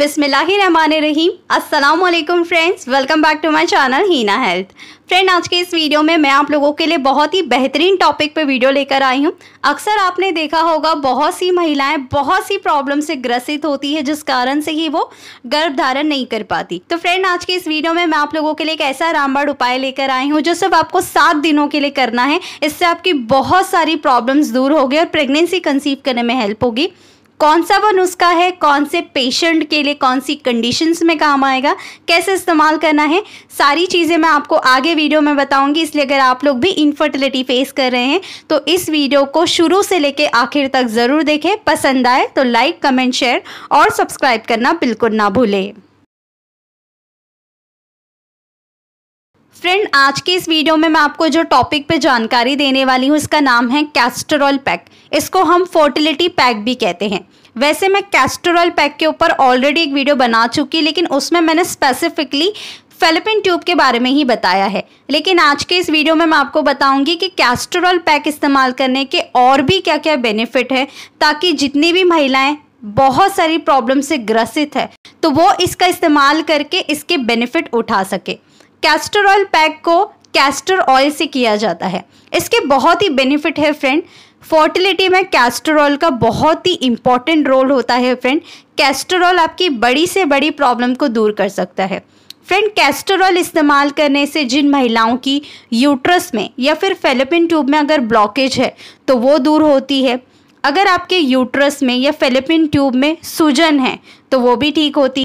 बिसमीम असलम friends welcome back to my channel Heena health friend आज के इस वीडियो में मैं आप लोगों के लिए बहुत ही बेहतरीन टॉपिक पे वीडियो लेकर आई हूँ अक्सर आपने देखा होगा बहुत सी महिलाएं बहुत सी प्रॉब्लम से ग्रसित होती है जिस कारण से ही वो गर्भ धारण नहीं कर पाती तो फ्रेंड आज के इस वीडियो में मैं आप लोगों के लिए एक ऐसा रामबाड़ उपाय लेकर आई हूँ जो सिर्फ आपको सात दिनों के लिए करना है इससे आपकी बहुत सारी प्रॉब्लम्स दूर होगी और प्रेगनेंसी कंसीव करने में हेल्प होगी कौन सा वो नुस्खा है कौन से पेशेंट के लिए कौन सी कंडीशंस में काम आएगा कैसे इस्तेमाल करना है सारी चीज़ें मैं आपको आगे वीडियो में बताऊंगी इसलिए अगर आप लोग भी इनफर्टिलिटी फेस कर रहे हैं तो इस वीडियो को शुरू से लेकर आखिर तक ज़रूर देखें पसंद आए तो लाइक कमेंट शेयर और सब्सक्राइब करना बिल्कुल ना भूलें फ्रेंड आज के इस वीडियो में मैं आपको जो टॉपिक पे जानकारी देने वाली हूँ इसका नाम है कैस्टरॉल पैक इसको हम फर्टिलिटी पैक भी कहते हैं वैसे मैं कैस्टरॉल पैक के ऊपर ऑलरेडी एक वीडियो बना चुकी लेकिन उसमें मैंने स्पेसिफिकली फेलिपिन ट्यूब के बारे में ही बताया है लेकिन आज के इस वीडियो में मैं आपको बताऊंगी कि कैस्टरॉल पैक इस्तेमाल करने के और भी क्या क्या बेनिफिट है ताकि जितनी भी महिलाएं बहुत सारी प्रॉब्लम से ग्रसित है तो वो इसका इस्तेमाल करके इसके बेनिफिट उठा सके कैस्टर ऑयल पैक को कैस्टर ऑयल से किया जाता है इसके बहुत ही बेनिफिट है फ्रेंड फर्टिलिटी में कैस्टर ऑयल का बहुत ही इम्पॉर्टेंट रोल होता है फ्रेंड कैस्टर ऑयल आपकी बड़ी से बड़ी प्रॉब्लम को दूर कर सकता है फ्रेंड कैस्टर ऑयल इस्तेमाल करने से जिन महिलाओं की यूट्रस में या फिर फेलिपिन ट्यूब में अगर ब्लॉकेज है तो वो दूर होती है अगर आपके यूट्रस में या फेलिपिन ट्यूब में सूजन है तो वो भी ठीक होती है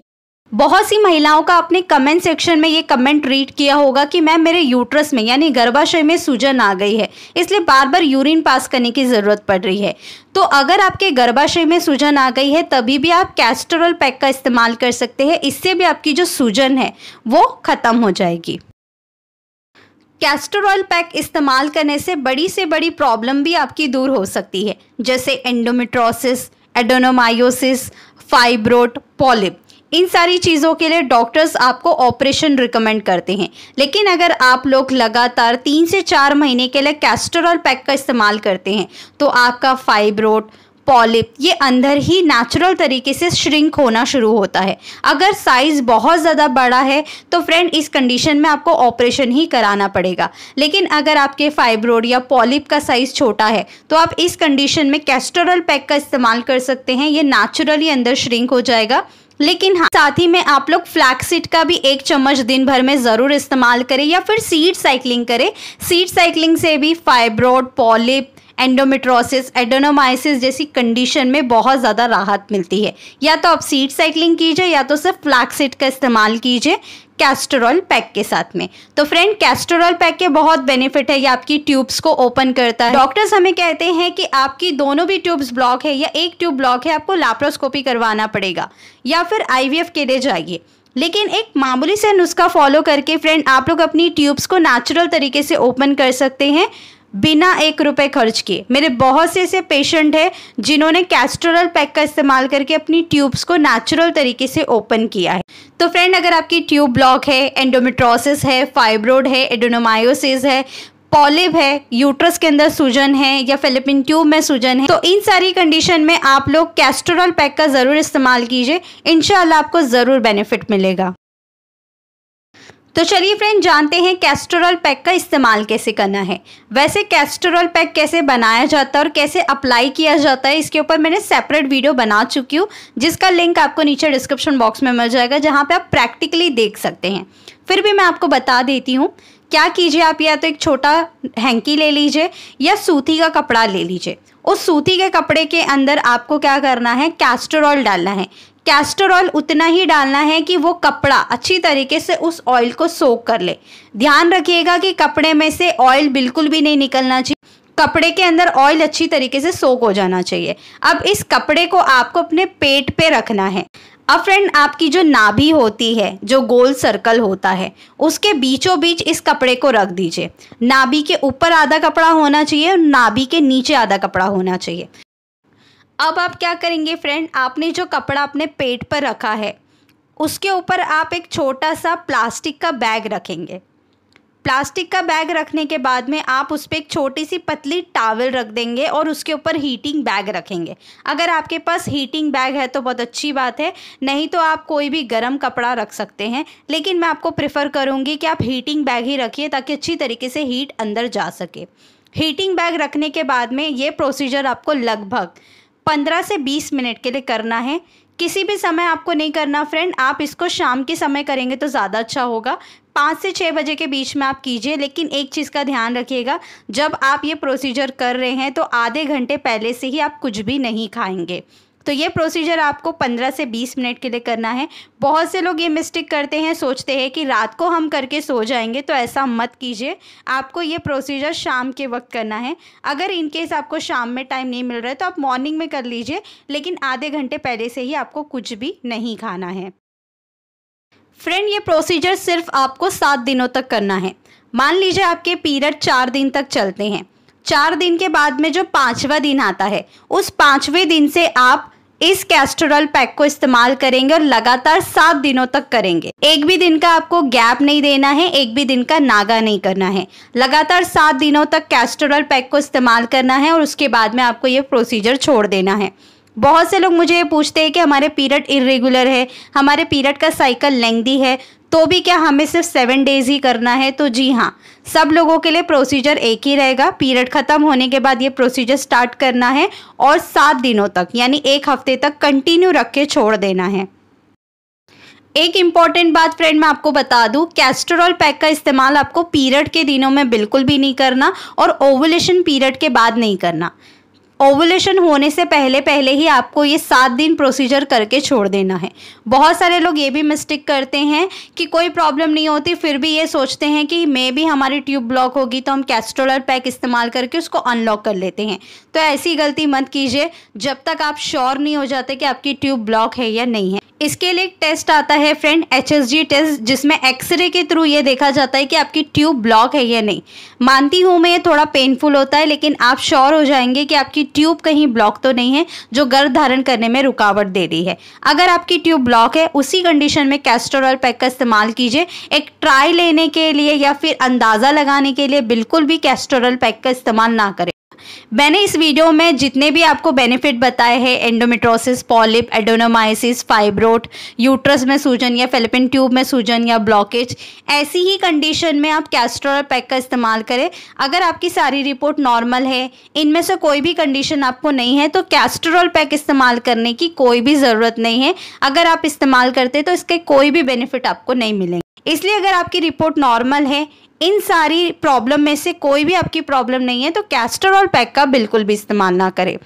बहुत सी महिलाओं का अपने कमेंट सेक्शन में ये कमेंट रीड किया होगा कि मैम मेरे यूट्रस में यानी गर्भाशय में सूजन आ गई है इसलिए बार बार यूरिन पास करने की ज़रूरत पड़ रही है तो अगर आपके गर्भाशय में सूजन आ गई है तभी भी आप कैस्टरल पैक का इस्तेमाल कर सकते हैं इससे भी आपकी जो सूजन है वो ख़त्म हो जाएगी कैस्टर ऑयल पैक इस्तेमाल करने से बड़ी से बड़ी प्रॉब्लम भी आपकी दूर हो सकती है जैसे एंडोमेट्रोसिस एडोनोमायोसिस फाइब्रोट पॉलिप इन सारी चीज़ों के लिए डॉक्टर्स आपको ऑपरेशन रिकमेंड करते हैं लेकिन अगर आप लोग लगातार तीन से चार महीने के लिए कैस्टरॉल पैक का इस्तेमाल करते हैं तो आपका फाइब्रोड पॉलिप ये अंदर ही नेचुरल तरीके से श्रिंक होना शुरू होता है अगर साइज़ बहुत ज़्यादा बड़ा है तो फ्रेंड इस कंडीशन में आपको ऑपरेशन ही कराना पड़ेगा लेकिन अगर आपके फाइब्रोड या पॉलिप का साइज़ छोटा है तो आप इस कंडीशन में कैस्टोरल पैक का इस्तेमाल कर सकते हैं ये नेचुरली अंदर श्रिंक हो जाएगा लेकिन हाँ साथ ही में आप लोग फ्लैक्सीड का भी एक चम्मच दिन भर में ज़रूर इस्तेमाल करें या फिर सीड साइकिलिंग करें सीड साइकिलिंग से भी फाइब्रोड पॉलिप एंडोमेट्रोसिस एडोनोमाइसिस जैसी कंडीशन में बहुत ज़्यादा राहत मिलती है या तो आप सीड साइकिलिंग कीजिए या तो सिर्फ फ्लैक्सिड का इस्तेमाल कीजिए कैस्टोरॉल पैक के साथ में तो फ्रेंड कैस्टोरॉल पैक के बहुत बेनिफिट है ये आपकी ट्यूब्स को ओपन करता है डॉक्टर्स हमें कहते हैं कि आपकी दोनों भी ट्यूब्स ब्लॉक है या एक ट्यूब ब्लॉक है आपको लैप्रोस्कोपी करवाना पड़ेगा या फिर आईवीएफ के लिए जाइए लेकिन एक मामूली से नुस्खा फॉलो करके फ्रेंड आप लोग अपनी ट्यूब्स को नेचुरल तरीके से ओपन कर सकते हैं बिना एक रुपए खर्च किए मेरे बहुत से ऐसे पेशेंट हैं जिन्होंने कैस्ट्रोल पैक का इस्तेमाल करके अपनी ट्यूब्स को नेचुरल तरीके से ओपन किया है तो फ्रेंड अगर आपकी ट्यूब ब्लॉक है एंडोमेट्रोसिस है फाइब्रोड है एडोनोमायोसिस है पॉलिप है यूट्रस के अंदर सूजन है या फिलिपिन ट्यूब में सूजन है तो इन सारी कंडीशन में आप लोग कैस्ट्रोल पैक का ज़रूर इस्तेमाल कीजिए इनशाला आपको ज़रूर बेनिफिट मिलेगा तो चलिए फ्रेंड जानते हैं कैस्टोरल पैक का इस्तेमाल कैसे करना है वैसे कैस्टोरल पैक कैसे बनाया जाता है और कैसे अप्लाई किया जाता है इसके ऊपर मैंने सेपरेट वीडियो बना चुकी हूँ जिसका लिंक आपको नीचे डिस्क्रिप्शन बॉक्स में मिल जाएगा जहाँ पे आप प्रैक्टिकली देख सकते हैं फिर भी मैं आपको बता देती हूँ क्या कीजिए आप या तो एक छोटा हैंकी ले लीजिए या सूती का कपड़ा ले लीजिए उस सूती के कपड़े के अंदर आपको क्या करना है कैस्टोरॉल डालना है कैस्टर ऑयल उतना ही डालना है कि वो कपड़ा अच्छी तरीके से उस ऑयल को सोक कर ले ध्यान रखिएगा कि कपड़े में से ऑयल बिल्कुल भी नहीं निकलना चाहिए कपड़े के अंदर ऑयल अच्छी तरीके से सोक हो जाना चाहिए अब इस कपड़े को आपको अपने पेट पे रखना है अब फ्रेंड आपकी जो नाभि होती है जो गोल सर्कल होता है उसके बीचों बीच इस कपड़े को रख दीजिए नाभि के ऊपर आधा कपड़ा होना चाहिए और नाभि के नीचे आधा कपड़ा होना चाहिए अब आप क्या करेंगे फ्रेंड आपने जो कपड़ा अपने पेट पर रखा है उसके ऊपर आप एक छोटा सा प्लास्टिक का बैग रखेंगे प्लास्टिक का बैग रखने के बाद में आप उस पर एक छोटी सी पतली टावल रख देंगे और उसके ऊपर हीटिंग बैग रखेंगे अगर आपके पास हीटिंग बैग है तो बहुत अच्छी बात है नहीं तो आप कोई भी गर्म कपड़ा रख सकते हैं लेकिन मैं आपको प्रेफर करूँगी कि आप हीटिंग बैग ही रखिए ताकि अच्छी तरीके से हीट अंदर जा सके हीटिंग बैग रखने के बाद में ये प्रोसीजर आपको लगभग पंद्रह से बीस मिनट के लिए करना है किसी भी समय आपको नहीं करना फ्रेंड आप इसको शाम के समय करेंगे तो ज़्यादा अच्छा होगा पाँच से छः बजे के बीच में आप कीजिए लेकिन एक चीज़ का ध्यान रखिएगा जब आप ये प्रोसीजर कर रहे हैं तो आधे घंटे पहले से ही आप कुछ भी नहीं खाएंगे तो ये प्रोसीजर आपको 15 से 20 मिनट के लिए करना है बहुत से लोग ये मिस्टेक करते हैं सोचते हैं कि रात को हम करके सो जाएंगे तो ऐसा मत कीजिए आपको ये प्रोसीजर शाम के वक्त करना है अगर इनकेस आपको शाम में टाइम नहीं मिल रहा है तो आप मॉर्निंग में कर लीजिए लेकिन आधे घंटे पहले से ही आपको कुछ भी नहीं खाना है फ्रेंड ये प्रोसीजर सिर्फ आपको सात दिनों तक करना है मान लीजिए आपके पीरियड चार दिन तक चलते हैं चार दिन के बाद में जो पांचवा दिन आता है उस पांचवें दिन से आप इस कैस्टोरल पैक को इस्तेमाल करेंगे और लगातार सात दिनों तक करेंगे एक भी दिन का आपको गैप नहीं देना है एक भी दिन का नागा नहीं करना है लगातार सात दिनों तक कैस्टोरल पैक को इस्तेमाल करना है और उसके बाद में आपको ये प्रोसीजर छोड़ देना है बहुत से लोग मुझे ये पूछते हैं कि हमारे पीरियड इरेगुलर है हमारे पीरियड का साइकिल लेंदी है तो भी क्या हमें सिर्फ सेवन डेज़ ही करना है तो जी हाँ सब लोगों के लिए प्रोसीजर एक ही रहेगा पीरियड ख़त्म होने के बाद ये प्रोसीजर स्टार्ट करना है और सात दिनों तक यानी एक हफ्ते तक कंटिन्यू रख के छोड़ देना है एक इम्पॉर्टेंट बात फ्रेंड मैं आपको बता दूं कैस्टरॉल पैक का इस्तेमाल आपको पीरियड के दिनों में बिल्कुल भी नहीं करना और ओवुलेशन पीरियड के बाद नहीं करना ओवुलेशन होने से पहले पहले ही आपको ये सात दिन प्रोसीजर करके छोड़ देना है बहुत सारे लोग ये भी मिस्टेक करते हैं कि कोई प्रॉब्लम नहीं होती फिर भी ये सोचते हैं कि मे भी हमारी ट्यूब ब्लॉक होगी तो हम कैस्ट्रोलर पैक इस्तेमाल करके उसको अनलॉक कर लेते हैं तो ऐसी गलती मत कीजिए जब तक आप श्योर नहीं हो जाते कि आपकी ट्यूब ब्लॉक है या नहीं है इसके लिए एक टेस्ट आता है फ्रेंड एच टेस्ट जिसमें एक्सरे के थ्रू ये देखा जाता है कि आपकी ट्यूब ब्लॉक है या नहीं मानती हूँ मैं ये थोड़ा पेनफुल होता है लेकिन आप श्योर हो जाएंगे कि आपकी ट्यूब कहीं ब्लॉक तो नहीं है जो गर्भ धारण करने में रुकावट दे रही है अगर आपकी ट्यूब ब्लॉक है उसी कंडीशन में कैस्टर ऑयल पैक का इस्तेमाल कीजिए एक ट्राई लेने के लिए या फिर अंदाज़ा लगाने के लिए बिल्कुल भी कैस्टर ऑयल पैक का इस्तेमाल ना करें मैंने इस वीडियो में जितने भी आपको बेनिफिट बताए हैं endometriosis polyp adenomyosis fibroid uterus में सूजन या फेलिपिन ट्यूब में सूजन या ब्लॉकेज ऐसी ही कंडीशन में आप कैस्ट्रोल पैक का इस्तेमाल करें अगर आपकी सारी रिपोर्ट नॉर्मल है इनमें से कोई भी कंडीशन आपको नहीं है तो कैस्ट्रोल पैक इस्तेमाल करने की कोई भी ज़रूरत नहीं है अगर आप इस्तेमाल करते तो इसके कोई भी बेनिफिट आपको नहीं मिलेंगे इसलिए अगर आपकी रिपोर्ट नॉर्मल है इन सारी प्रॉब्लम में से कोई भी आपकी प्रॉब्लम नहीं है तो कैस्टर और पैक का बिल्कुल भी इस्तेमाल ना करें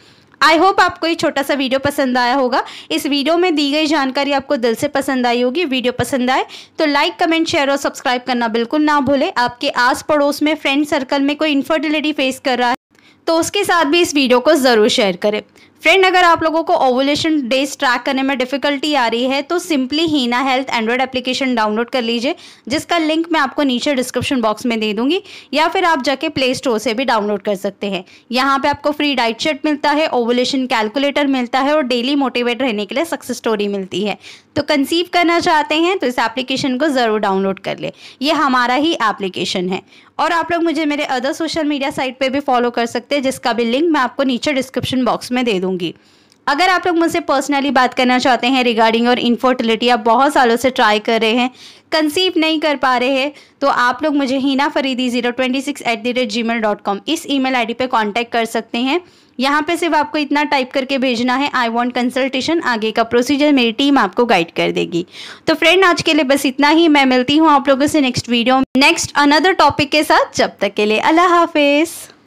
आई होप आपको ये छोटा सा वीडियो पसंद आया होगा इस वीडियो में दी गई जानकारी आपको दिल से पसंद आई होगी वीडियो पसंद आए तो लाइक कमेंट शेयर और सब्सक्राइब करना बिल्कुल ना भूले आपके आस पड़ोस में फ्रेंड सर्कल में कोई इन्फर्टिलिटी फेस कर रहा है तो उसके साथ भी इस वीडियो को ज़रूर शेयर करें फ्रेंड अगर आप लोगों को ओवुलेशन डेज ट्रैक करने में डिफिकल्टी आ रही है तो simply Heena health android application download कर लीजिए जिसका लिंक मैं आपको नीचे डिस्क्रिप्शन बॉक्स में दे दूंगी या फिर आप जाके प्ले स्टोर से भी डाउनलोड कर सकते हैं यहाँ पे आपको फ्री डाइट शर्ट मिलता है ओवुलेशन कैलकुलेटर मिलता है और डेली मोटिवेट रहने के लिए सक्सेस स्टोरी मिलती है तो कंसीव करना चाहते हैं तो इस एप्लीकेशन को ज़रूर डाउनलोड कर ले ये हमारा ही एप्लीकेशन है और आप लोग मुझे मेरे अदर सोशल मीडिया साइट पे भी फॉलो कर सकते हैं जिसका भी लिंक मैं आपको नीचे डिस्क्रिप्शन बॉक्स में दे दूंगी अगर आप लोग मुझसे पर्सनली बात करना चाहते हैं रिगार्डिंग और इनफर्टिलिटी आप बहुत सालों से ट्राई कर रहे हैं कंसीव नहीं कर पा रहे हैं तो आप लोग मुझे Heena Faridi zero twenty six at the rate G mail dot com इस ई मेल आई डी पर कॉन्टैक्ट कर सकते हैं यहाँ पे सिर्फ आपको इतना टाइप करके भेजना है आई वॉन्ट कंसल्टेशन आगे का प्रोसीजर मेरी टीम आपको गाइड कर देगी तो फ्रेंड आज के लिए बस इतना ही मैं मिलती हूँ आप लोगों से next video next another topic के साथ जब तक के लिए अल्लाह हाफिज़